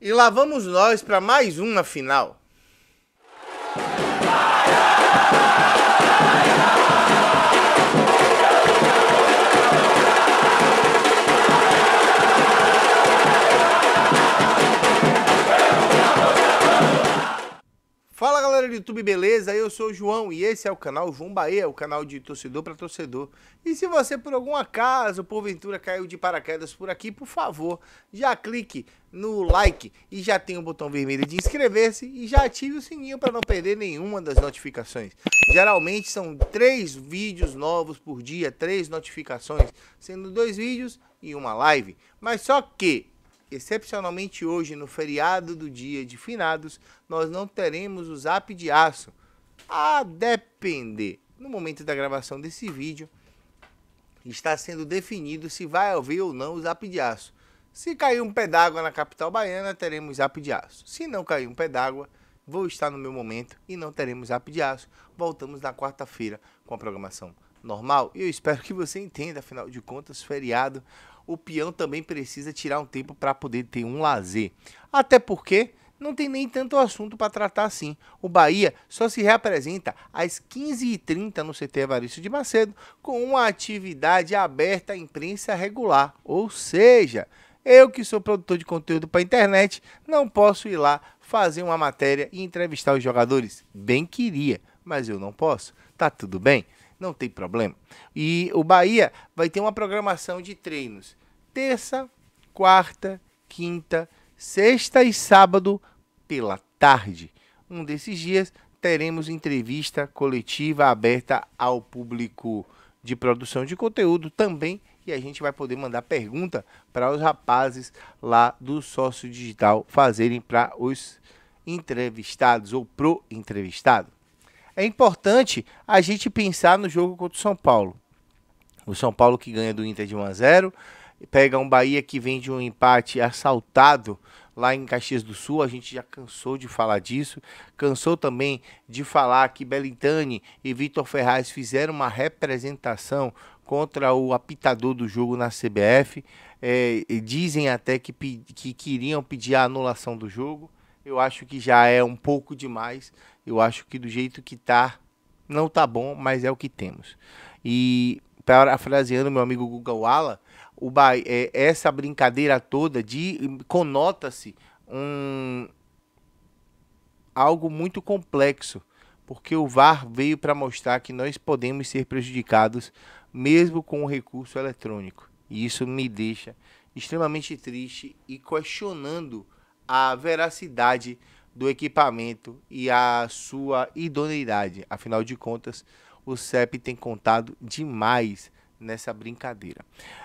E lá vamos nós para mais uma final. Fala galera do YouTube, beleza? Eu sou o João e esse é o canal João Bahia, é o canal de torcedor para torcedor. E se você por algum acaso, porventura, caiu de paraquedas por aqui, por favor, já clique no like e já tem o botão vermelho de inscrever-se e já ative o sininho para não perder nenhuma das notificações. Geralmente são três vídeos novos por dia, três notificações, sendo dois vídeos e uma live. Mas só que excepcionalmente hoje, no feriado do dia de finados, nós não teremos o zap de aço. A depender, no momento da gravação desse vídeo, está sendo definido se vai haver ou não o zap de aço. Se cair um pé d'água na capital baiana, teremos zap de aço. Se não cair um pé d'água, vou estar no meu momento e não teremos zap de aço. Voltamos na quarta-feira com a programação normal e eu espero que você entenda, afinal de contas, feriado o peão também precisa tirar um tempo para poder ter um lazer. Até porque não tem nem tanto assunto para tratar assim. O Bahia só se reapresenta às 15h30 no CT Evaristo de Macedo com uma atividade aberta à imprensa regular. Ou seja, eu que sou produtor de conteúdo para a internet não posso ir lá fazer uma matéria e entrevistar os jogadores. Bem queria, mas eu não posso. Tá tudo bem? Não tem problema. E o Bahia vai ter uma programação de treinos terça, quarta, quinta, sexta e sábado pela tarde. Um desses dias teremos entrevista coletiva aberta ao público de produção de conteúdo também e a gente vai poder mandar pergunta para os rapazes lá do sócio digital fazerem para os entrevistados ou pro entrevistado. É importante a gente pensar no jogo contra o São Paulo. O São Paulo que ganha do Inter de 1 a 0, pega um Bahia que vem de um empate assaltado lá em Caxias do Sul, a gente já cansou de falar disso, cansou também de falar que Belintani e Vitor Ferraz fizeram uma representação contra o apitador do jogo na CBF, é, dizem até que, que queriam pedir a anulação do jogo, eu acho que já é um pouco demais, eu acho que do jeito que tá, não tá bom, mas é o que temos. E parafraseando meu amigo Guga Walla, o ba... é, essa brincadeira toda de conota-se um algo muito complexo, porque o VAR veio para mostrar que nós podemos ser prejudicados mesmo com o recurso eletrônico. E isso me deixa extremamente triste e questionando a veracidade do equipamento e a sua idoneidade. Afinal de contas, o CEP tem contado demais nessa brincadeira.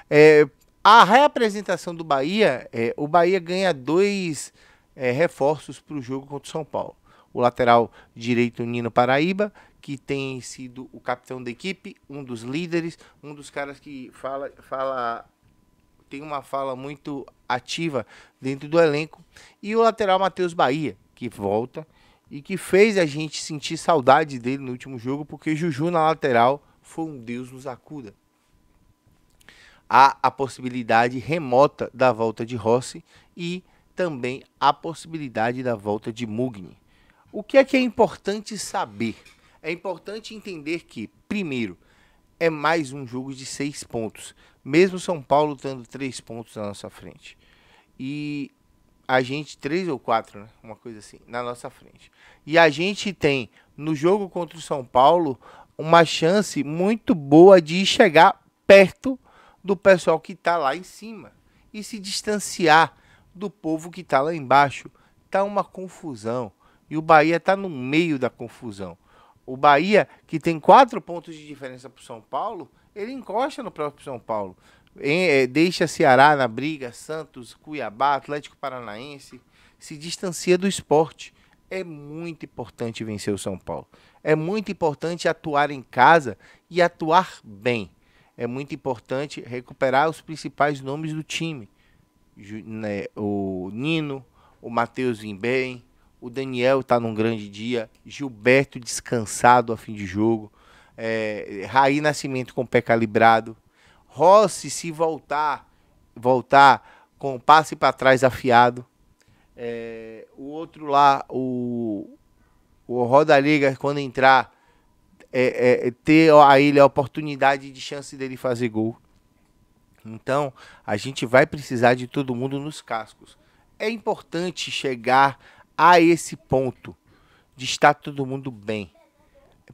É, a reapresentação do Bahia, é, o Bahia ganha dois é, reforços para o jogo contra o São Paulo. O lateral direito Nino Paraíba, que tem sido o capitão da equipe, um dos líderes, um dos caras que fala, fala tem uma fala muito ativa dentro do elenco. E o lateral Matheus Bahia, que volta e que fez a gente sentir saudade dele no último jogo, porque Juju na lateral foi um Deus nos acuda há a possibilidade remota da volta de Rossi e também a possibilidade da volta de Mugni. O que é que é importante saber? É importante entender que, primeiro, é mais um jogo de seis pontos, mesmo São Paulo tendo três pontos na nossa frente. E a gente, três ou quatro, né? uma coisa assim, na nossa frente. E a gente tem, no jogo contra o São Paulo, uma chance muito boa de chegar perto do pessoal que está lá em cima e se distanciar do povo que está lá embaixo. Está uma confusão. E o Bahia está no meio da confusão. O Bahia, que tem quatro pontos de diferença para o São Paulo, ele encosta no próprio São Paulo. É, deixa Ceará na briga, Santos, Cuiabá, Atlético Paranaense. Se distancia do esporte. É muito importante vencer o São Paulo. É muito importante atuar em casa e atuar bem é muito importante recuperar os principais nomes do time. Né, o Nino, o Matheus bem, o Daniel está num grande dia, Gilberto descansado a fim de jogo, é, Raí Nascimento com pé calibrado, Rossi se voltar, voltar com passe para trás afiado, é, o outro lá, o, o Roda Liga, quando entrar, é, é, ter a ele a oportunidade de chance dele fazer gol. Então, a gente vai precisar de todo mundo nos cascos. É importante chegar a esse ponto de estar todo mundo bem.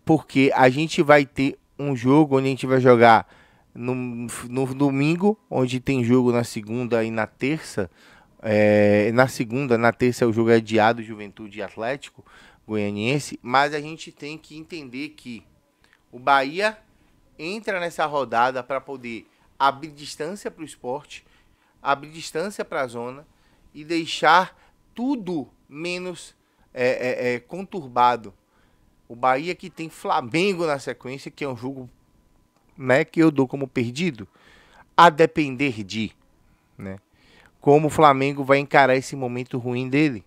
Porque a gente vai ter um jogo onde a gente vai jogar no, no domingo, onde tem jogo na segunda e na terça. É, na segunda, na terça, o jogo é adiado Juventude Atlético Goianiense. Mas a gente tem que entender que o Bahia entra nessa rodada para poder abrir distância para o esporte, abrir distância para a zona e deixar tudo menos é, é, é, conturbado. O Bahia que tem Flamengo na sequência, que é um jogo né, que eu dou como perdido, a depender de né, como o Flamengo vai encarar esse momento ruim dele.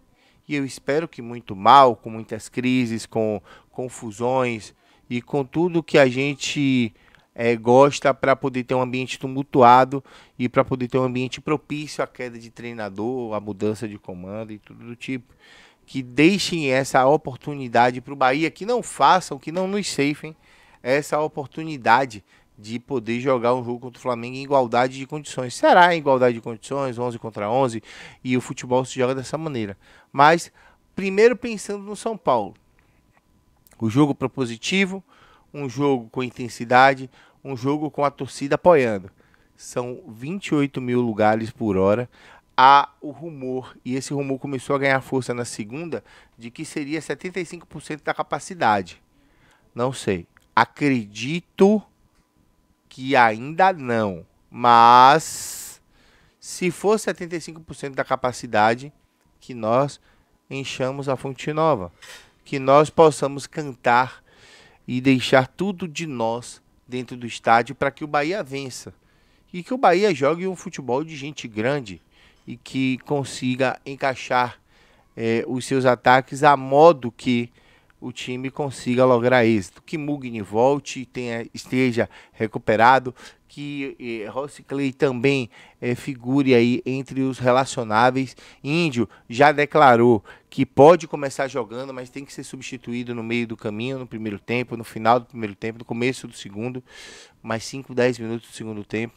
E eu espero que muito mal, com muitas crises, com confusões, e com tudo que a gente é, gosta para poder ter um ambiente tumultuado e para poder ter um ambiente propício à queda de treinador, à mudança de comando e tudo do tipo. Que deixem essa oportunidade para o Bahia, que não façam, que não nos safem essa oportunidade de poder jogar um jogo contra o Flamengo em igualdade de condições. Será em igualdade de condições, 11 contra 11, e o futebol se joga dessa maneira. Mas, primeiro pensando no São Paulo, o jogo propositivo, um jogo com intensidade, um jogo com a torcida apoiando. São 28 mil lugares por hora. Há o rumor, e esse rumor começou a ganhar força na segunda, de que seria 75% da capacidade. Não sei. Acredito que ainda não. Mas se for 75% da capacidade, que nós enchamos a fonte nova que nós possamos cantar e deixar tudo de nós dentro do estádio para que o Bahia vença e que o Bahia jogue um futebol de gente grande e que consiga encaixar eh, os seus ataques a modo que o time consiga lograr êxito, que Mugni volte, tenha, esteja recuperado, que eh, Rossi Clay também eh, figure aí entre os relacionáveis. Índio já declarou que pode começar jogando, mas tem que ser substituído no meio do caminho, no primeiro tempo, no final do primeiro tempo, no começo do segundo, mais 5, 10 minutos do segundo tempo.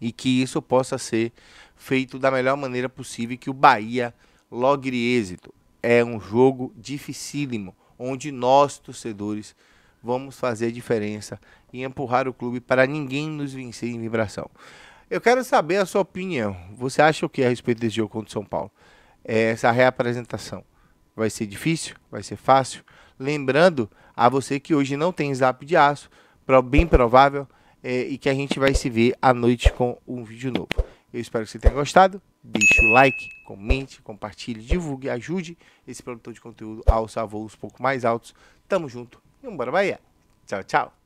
E que isso possa ser feito da melhor maneira possível que o Bahia logre êxito é um jogo dificílimo, onde nós, torcedores, vamos fazer a diferença e empurrar o clube para ninguém nos vencer em vibração. Eu quero saber a sua opinião. Você acha o que a respeito desse jogo contra o São Paulo? É, essa reapresentação vai ser difícil? Vai ser fácil? Lembrando a você que hoje não tem zap de aço, bem provável, é, e que a gente vai se ver à noite com um vídeo novo. Eu espero que você tenha gostado. Deixe o like, comente, compartilhe, divulgue, ajude esse produtor de conteúdo a alçar voos um pouco mais altos. Tamo junto e bora Bahia. Tchau, tchau.